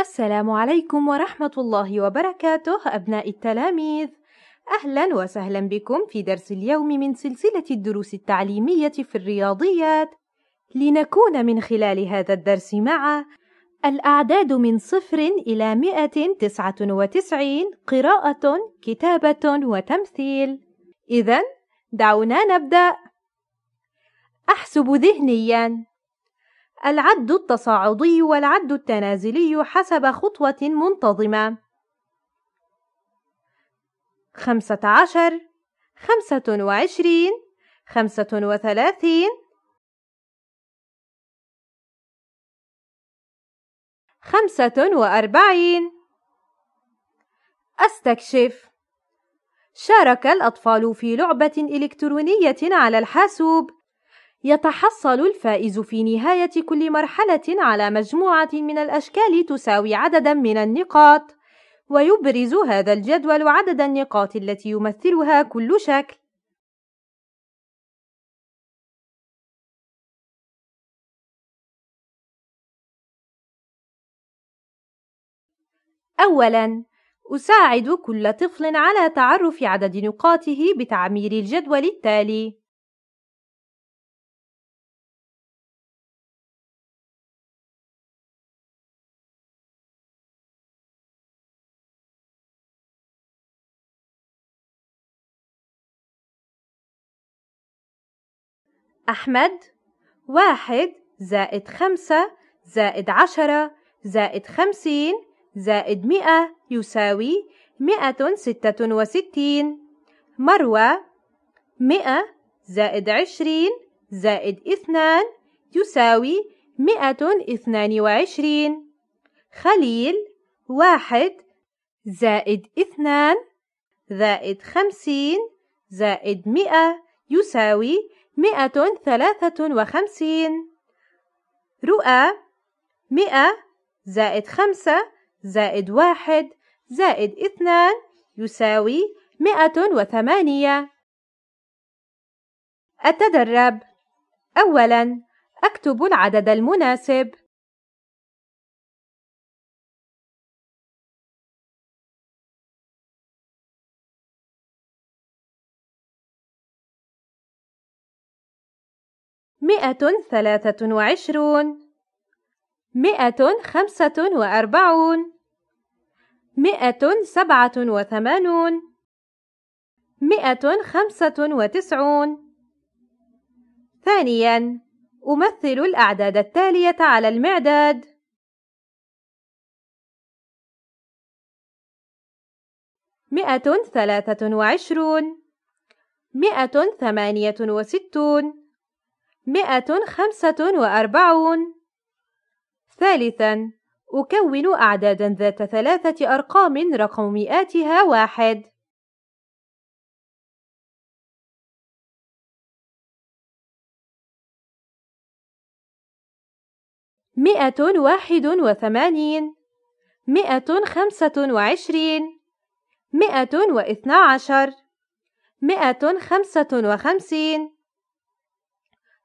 السلام عليكم ورحمة الله وبركاته أبناء التلاميذ أهلا وسهلا بكم في درس اليوم من سلسلة الدروس التعليمية في الرياضيات لنكون من خلال هذا الدرس مع الأعداد من صفر إلى مئة تسعة وتسعين قراءة كتابة وتمثيل إذا دعونا نبدأ أحسب ذهنيا العد التصاعدي والعد التنازلي حسب خطوة منتظمة 15 25 35 45 استكشف شارك الأطفال في لعبة إلكترونية على الحاسوب يتحصل الفائز في نهاية كل مرحلة على مجموعة من الأشكال تساوي عددًا من النقاط، ويبرز هذا الجدول عدد النقاط التي يمثلها كل شكل. أولاً، أساعد كل طفل على تعرف عدد نقاطه بتعمير الجدول التالي: أحمد واحد زائد خمسة زائد عشرة زائد خمسين زائد مئة يساوي مئة ستة وستين مروى مئة زائد عشرين زائد اثنان يساوي مئة اثنان وعشرين خليل واحد زائد اثنان زائد خمسين زائد مئة يساوي مئة ثلاثة وخمسين رؤى مئة زائد خمسة زائد واحد زائد اثنان يساوي مئة وثمانية أتدرب أولاً أكتب العدد المناسب مئة ثلاثة وعشرون مئة خمسة وأربعون مئة سبعة وثمانون مئة خمسة وتسعون ثانياً أمثل الأعداد التالية على المعداد مئة ثلاثة وعشرون مئة ثمانية وستون مئة خمسة وأربعون ثالثا أكون أعدادا ذات ثلاثة أرقام رقم مئاتها واحد مئة واحد وثمانين مئة خمسة وعشرين مئة واثنى عشر مئة خمسة وخمسين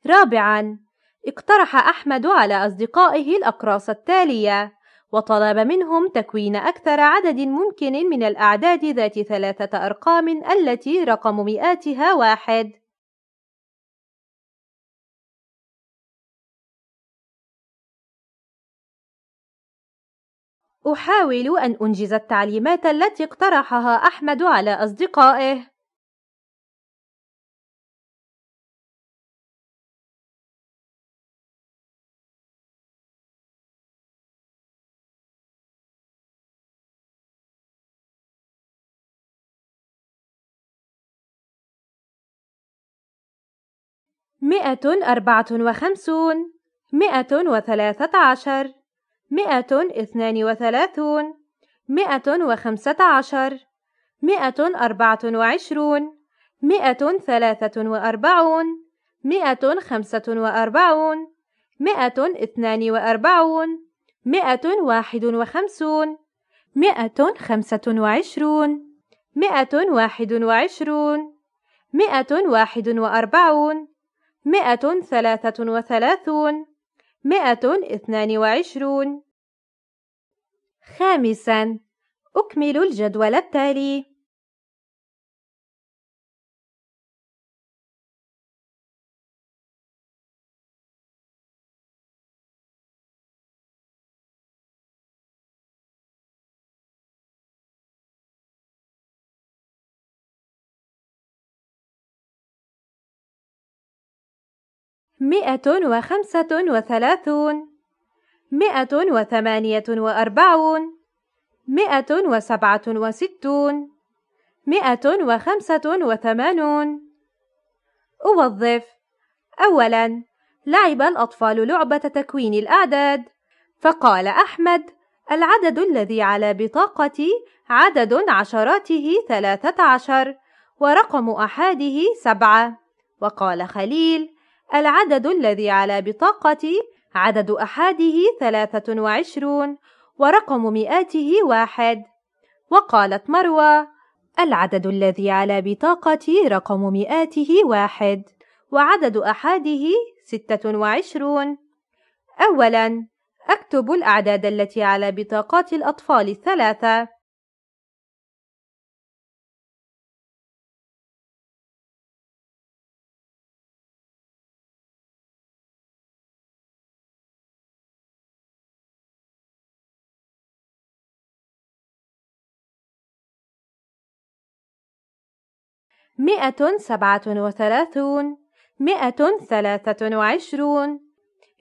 رابعاً اقترح أحمد على أصدقائه الأقراص التالية وطلب منهم تكوين أكثر عدد ممكن من الأعداد ذات ثلاثة أرقام التي رقم مئاتها واحد أحاول أن أنجز التعليمات التي اقترحها أحمد على أصدقائه مئة أربعة وخمسون مئة وثلاثة عشر مئة اثنان وثلاثون مئة وخمسة عشر مئة أربعة وعشرون مئة ثلاثة وأربعون مئة خمسة وأربعون مئة اثنان وأربعون مئة واحد وخمسون مئة خمسة وعشرون مئة واحد وعشرون مئة واحد وأربعون مئة ثلاثة وثلاثون مئة اثنان وعشرون خامسا أكمل الجدول التالي مئة وخمسة وثلاثون مئة وثمانية وأربعون مئة وسبعة وستون مئة وخمسة وثمانون أوظف أولا لعب الأطفال لعبة تكوين الأعداد فقال أحمد العدد الذي على بطاقتي عدد عشراته ثلاثة عشر ورقم أحاده سبعة وقال خليل العدد الذي على بطاقتي عدد أحاده ثلاثة وعشرون ورقم مئاته واحد وقالت مروة العدد الذي على بطاقتي رقم مئاته واحد وعدد أحاده ستة وعشرون أولاً أكتب الأعداد التي على بطاقات الأطفال الثلاثة مئة سبعة وثلاثون مئة ثلاثة وعشرون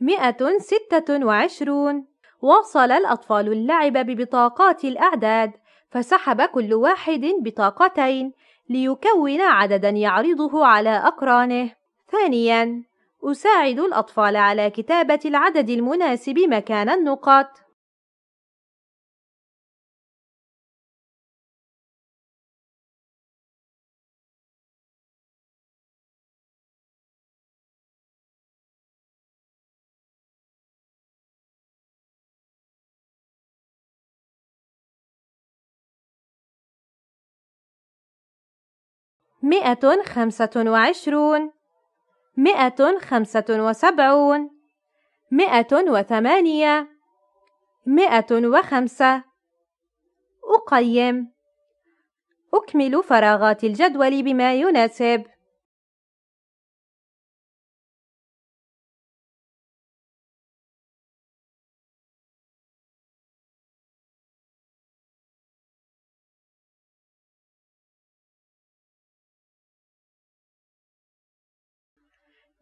مئة ستة وعشرون واصل الأطفال اللعب ببطاقات الأعداد فسحب كل واحد بطاقتين ليكون عددا يعرضه على أقرانه ثانياً أساعد الأطفال على كتابة العدد المناسب مكان النقط مئة خمسة وعشرون مئة خمسة وسبعون مئة وثمانية مئة وخمسة أقيم أكمل فراغات الجدول بما يناسب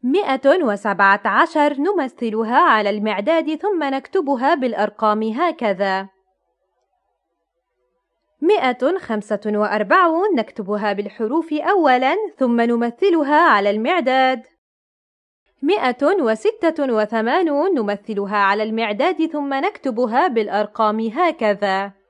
117 نمثلها على المعداد ثم نكتبها بالأرقام هكذا 145 نكتبها بالحروف أولا ثم نمثلها على المعداد 186 نمثلها على المعداد ثم نكتبها بالأرقام هكذا